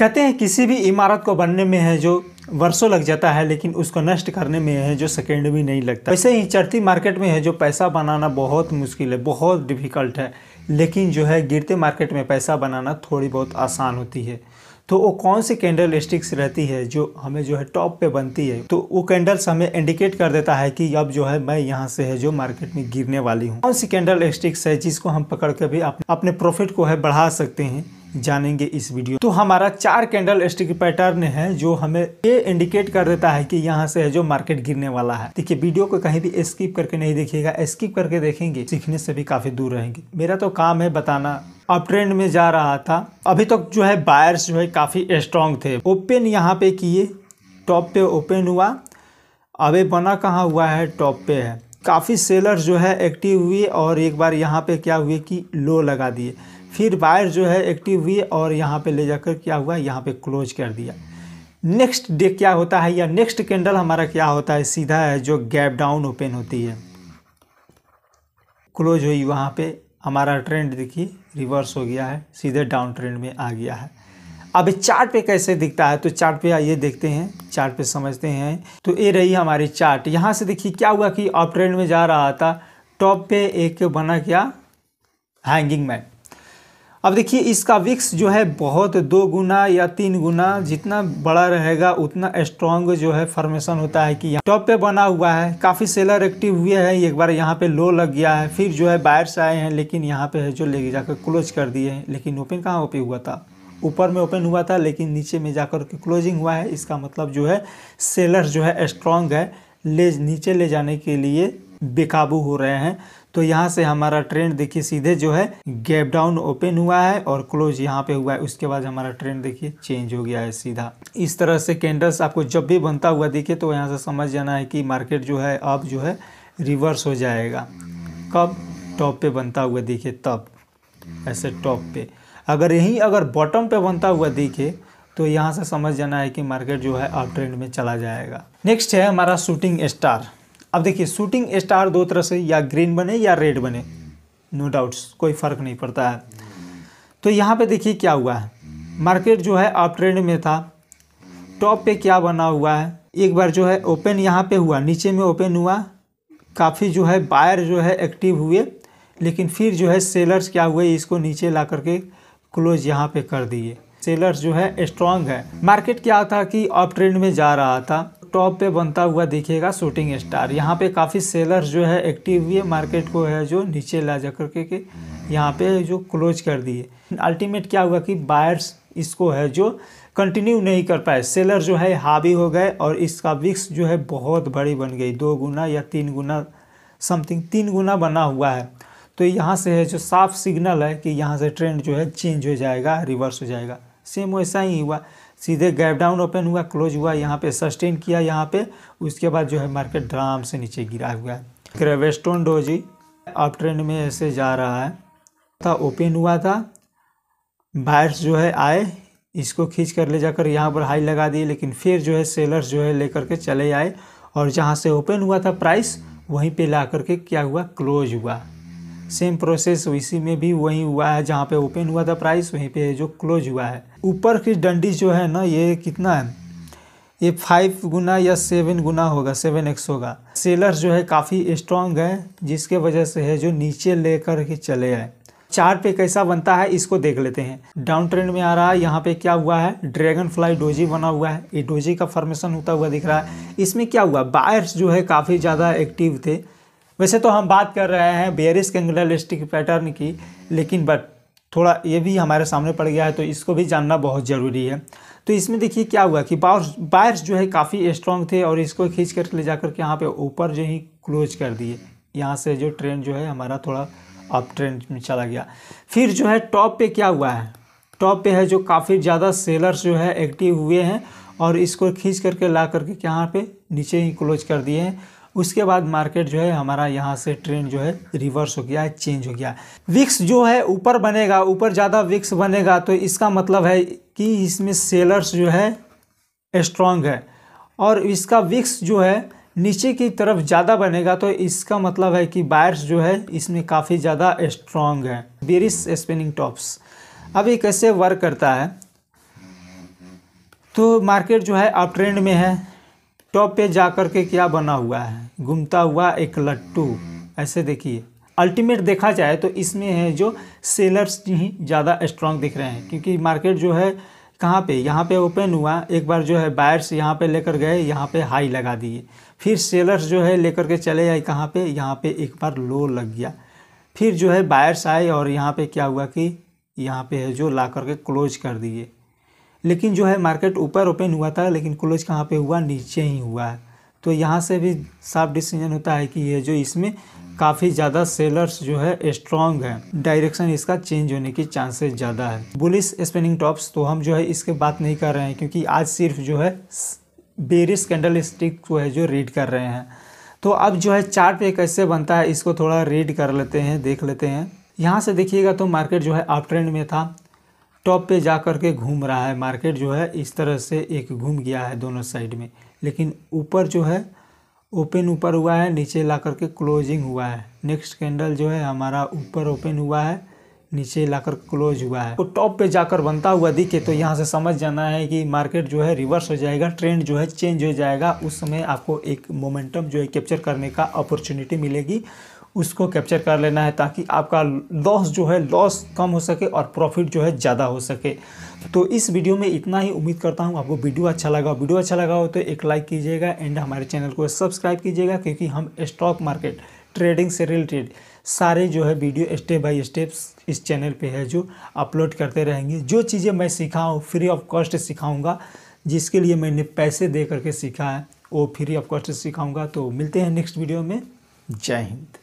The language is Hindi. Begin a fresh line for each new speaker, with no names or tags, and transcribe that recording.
कहते हैं किसी भी इमारत को बनने में है जो वर्षों लग जाता है लेकिन उसको नष्ट करने में है जो सेकेंड भी नहीं लगता वैसे ही चढ़ती मार्केट में है जो पैसा बनाना बहुत मुश्किल है बहुत डिफ़िकल्ट है लेकिन जो है गिरते मार्केट में पैसा बनाना थोड़ी बहुत आसान होती है तो वो कौन सी कैंडल स्टिक्स रहती है जो हमें जो है टॉप पे बनती है तो वो कैंडल्स हमें इंडिकेट कर देता है कि अब जो है मैं यहाँ से है जो मार्केट में गिरने वाली हूँ कौन सी कैंडल स्टिक्स है जिसको हम पकड़ के भी अपने प्रॉफिट को है बढ़ा सकते हैं जानेंगे इस वीडियो तो हमारा चार कैंडल स्टिक पैटर्न है जो हमें ये इंडिकेट कर देता है कि यहाँ से है जो मार्केट गिरने वाला है देखिए वीडियो को कहीं भी स्किप करके नहीं देखिएगा स्किप करके देखेंगे सीखने से भी काफी दूर रहेंगे मेरा तो काम है बताना अब ट्रेंड में जा रहा था अभी तक तो जो है बायर्स जो है काफ़ी स्ट्रांग थे ओपन यहाँ पे किए टॉप पे ओपन हुआ अब बना कहाँ हुआ है टॉप पे है काफ़ी सेलर जो है एक्टिव हुए और एक बार यहाँ पे क्या हुए कि लो लगा दिए फिर वायर जो है एक्टिव हुई और यहाँ पे ले जाकर क्या हुआ यहाँ पे क्लोज कर दिया नेक्स्ट डे क्या होता है या नेक्स्ट कैंडल हमारा क्या होता है सीधा है जो गैप डाउन ओपन होती है क्लोज हुई वहाँ पे हमारा ट्रेंड देखिए रिवर्स हो गया है सीधे डाउन ट्रेंड में आ गया है अब चार्ट पे कैसे दिखता है तो चार्ट पे आइए देखते हैं चार्ट पे समझते हैं तो ये रही हमारी चार्ट यहाँ से देखिए क्या हुआ कि अप ट्रेंड में जा रहा था टॉप पे एक बना क्या हैंगिंग मैन अब देखिए इसका विक्स जो है बहुत दो गुना या तीन गुना जितना बड़ा रहेगा उतना स्ट्रॉन्ग जो है फॉर्मेशन होता है कि टॉप पे बना हुआ है काफ़ी सेलर एक्टिव हुए हैं एक बार यहाँ पे लो लग गया है फिर जो है बायर्स आए हैं लेकिन यहाँ पे है जो ले जाकर क्लोज कर दिए हैं लेकिन ओपन कहाँ ओपन हुआ था ऊपर में ओपन हुआ था लेकिन नीचे में जाकर के क्लोजिंग हुआ है इसका मतलब जो है सेलर जो है स्ट्रॉन्ग है ले नीचे ले जाने के लिए बेकाबू हो रहे हैं तो यहाँ से हमारा ट्रेंड देखिए सीधे जो है गैप डाउन ओपन हुआ है और क्लोज यहाँ पे हुआ है उसके बाद हमारा ट्रेंड देखिए चेंज हो गया है सीधा इस तरह से कैंडल्स आपको जब भी बनता हुआ दिखे तो यहाँ से समझ जाना है कि मार्केट जो है अब जो है रिवर्स हो जाएगा कब टॉप पे बनता हुआ दिखे तब ऐसे टॉप पे अगर यहीं अगर बॉटम पे बनता हुआ दिखे तो यहाँ से समझ जाना है कि मार्केट जो है अप ट्रेंड में चला जाएगा नेक्स्ट है हमारा शूटिंग स्टार अब देखिए शूटिंग स्टार दो तरह से या ग्रीन बने या रेड बने नो no डाउट्स कोई फ़र्क नहीं पड़ता है तो यहाँ पे देखिए क्या हुआ है मार्केट जो है आप ट्रेंड में था टॉप पे क्या बना हुआ है एक बार जो है ओपन यहाँ पे हुआ नीचे में ओपन हुआ काफ़ी जो है बायर जो है एक्टिव हुए लेकिन फिर जो है सेलर्स क्या हुए इसको नीचे ला करके क्लोज यहाँ पे कर दिए सेलर्स जो है स्ट्रांग है मार्केट क्या था कि अप ट्रेंड में जा रहा था टॉप पे बनता हुआ दिखेगा शूटिंग स्टार यहाँ पे काफ़ी सेलर जो है एक्टिव हुए मार्केट को है जो नीचे ला जा करके के यहाँ पे जो क्लोज कर दिए अल्टीमेट क्या हुआ कि बायर्स इसको है जो कंटिन्यू नहीं कर पाए सेलर जो है हावी हो गए और इसका विक्स जो है बहुत बड़ी बन गई दो गुना या तीन गुना समथिंग तीन गुना बना हुआ है तो यहाँ से है जो साफ सिग्नल है कि यहाँ से ट्रेंड जो है चेंज हो जाएगा रिवर्स हो जाएगा सेम वैसा ही हुआ सीधे गैप डाउन ओपन हुआ क्लोज हुआ यहाँ पे सस्टेन किया यहाँ पे उसके बाद जो है मार्केट ड्राम से नीचे गिरा हुआ है क्रेवेस्टोन डोजी अप ट्रेंड में ऐसे जा रहा है था ओपन हुआ था बायर्स जो है आए इसको खींच कर ले जाकर यहाँ पर हाई लगा दिए लेकिन फिर जो है सेलर्स जो है लेकर के चले आए और जहाँ से ओपन हुआ था प्राइस वहीं पे ला करके क्या हुआ क्लोज हुआ सेम प्रोसेस इसी में भी वही हुआ है जहाँ पे ओपन हुआ था प्राइस वहीं पे जो क्लोज हुआ है ऊपर की डंडी जो है ना ये कितना है ये फाइव गुना या सेवन गुना होगा सेवन एक्स होगा सेलर जो है काफ़ी स्ट्रांग है जिसके वजह से है जो नीचे ले कर के चले आए चार पे कैसा बनता है इसको देख लेते हैं डाउन ट्रेंड में आ रहा है यहाँ पे क्या हुआ है ड्रैगन फ्लाई डोजी बना हुआ है ये डोजी का फॉर्मेशन होता हुआ दिख रहा है इसमें क्या हुआ बायर्स जो है काफ़ी ज़्यादा एक्टिव थे वैसे तो हम बात कर रहे हैं बेरिस कैंगुलरिस्टिक पैटर्न की लेकिन बट थोड़ा ये भी हमारे सामने पड़ गया है तो इसको भी जानना बहुत ज़रूरी है तो इसमें देखिए क्या हुआ कि बार्स बायर्स जो है काफ़ी स्ट्रॉन्ग थे और इसको खींच कर ले जाकर के यहाँ पे ऊपर जो ही क्लोज कर दिए यहाँ से जो ट्रेंड जो है हमारा थोड़ा अप ट्रेंड में चला गया फिर जो है टॉप पे क्या हुआ है टॉप पे है जो काफ़ी ज़्यादा सेलर्स जो है एक्टिव हुए हैं और इसको खींच करके ला करके यहाँ पे नीचे ही क्लोज कर दिए हैं उसके बाद मार्केट जो है हमारा यहाँ से ट्रेंड जो है रिवर्स हो गया है चेंज हो गया विक्स जो है ऊपर बनेगा ऊपर ज़्यादा विक्स बनेगा तो इसका मतलब है कि इसमें सेलर्स जो है स्ट्रॉन्ग है और इसका विक्स जो है नीचे की तरफ ज़्यादा बनेगा तो इसका मतलब है कि बायर्स जो है इसमें काफ़ी ज़्यादा स्ट्रॉन्ग है बेरिस स्पिनिंग टॉप्स अब ये कैसे वर्क करता है तो मार्केट जो है अप ट्रेंड में है टॉप पे जा कर के क्या बना हुआ है घूमता हुआ एक लट्टू ऐसे देखिए अल्टीमेट देखा जाए तो इसमें है जो सेलर्स ही ज़्यादा स्ट्रांग दिख रहे हैं क्योंकि मार्केट जो है कहाँ पे यहाँ पे ओपन हुआ एक बार जो है बायर्स यहाँ पे लेकर गए यहाँ पे हाई लगा दिए फिर सेलर्स जो है लेकर के चले आए कहाँ पे यहाँ पे एक बार लो लग गया फिर जो है बायर्स आए और यहाँ पे क्या हुआ कि यहाँ पे है जो ला करके क्लोज कर दिए लेकिन जो है मार्केट ऊपर ओपन हुआ था लेकिन क्लोज कहाँ पे हुआ नीचे ही हुआ है तो यहाँ से भी साफ डिसीजन होता है कि ये जो इसमें काफ़ी ज़्यादा सेलर्स जो है स्ट्रॉन्ग है डायरेक्शन इसका चेंज होने की चांसेस ज़्यादा है बुलिस स्पिनिंग टॉप्स तो हम जो है इसके बात नहीं कर रहे हैं क्योंकि आज सिर्फ जो है बेरिस कैंडल स्टिक को है जो रीड कर रहे हैं तो अब जो है चार्ट पे कैसे बनता है इसको थोड़ा रीड कर लेते हैं देख लेते हैं यहाँ से देखिएगा तो मार्केट जो है अप ट्रेंड में था टॉप पे जा कर के घूम रहा है मार्केट जो है इस तरह से एक घूम गया है दोनों साइड में लेकिन ऊपर जो है ओपन ऊपर हुआ है नीचे ला करके क्लोजिंग हुआ है नेक्स्ट कैंडल जो है हमारा ऊपर ओपन हुआ है नीचे लाकर क्लोज हुआ है तो टॉप पे जाकर बनता हुआ दिखे तो यहाँ से समझ जाना है कि मार्केट जो है रिवर्स हो जाएगा ट्रेंड जो है चेंज हो जाएगा उस समय आपको एक मोमेंटम जो है कैप्चर करने का अपॉर्चुनिटी मिलेगी उसको कैप्चर कर लेना है ताकि आपका लॉस जो है लॉस कम हो सके और प्रॉफिट जो है ज़्यादा हो सके तो इस वीडियो में इतना ही उम्मीद करता हूँ आपको वीडियो अच्छा लगा वीडियो अच्छा लगा हो तो एक लाइक कीजिएगा एंड हमारे चैनल को सब्सक्राइब कीजिएगा क्योंकि हम स्टॉक मार्केट ट्रेडिंग से रिलेटेड सारे जो है वीडियो स्टेप बाय स्टेप इस चैनल पे है जो अपलोड करते रहेंगे जो चीज़ें मैं सीखा हूँ फ्री ऑफ कॉस्ट सिखाऊँगा जिसके लिए मैंने पैसे दे करके सीखा है वो फ्री ऑफ कॉस्ट सिखाऊँगा तो मिलते हैं नेक्स्ट वीडियो में जय हिंद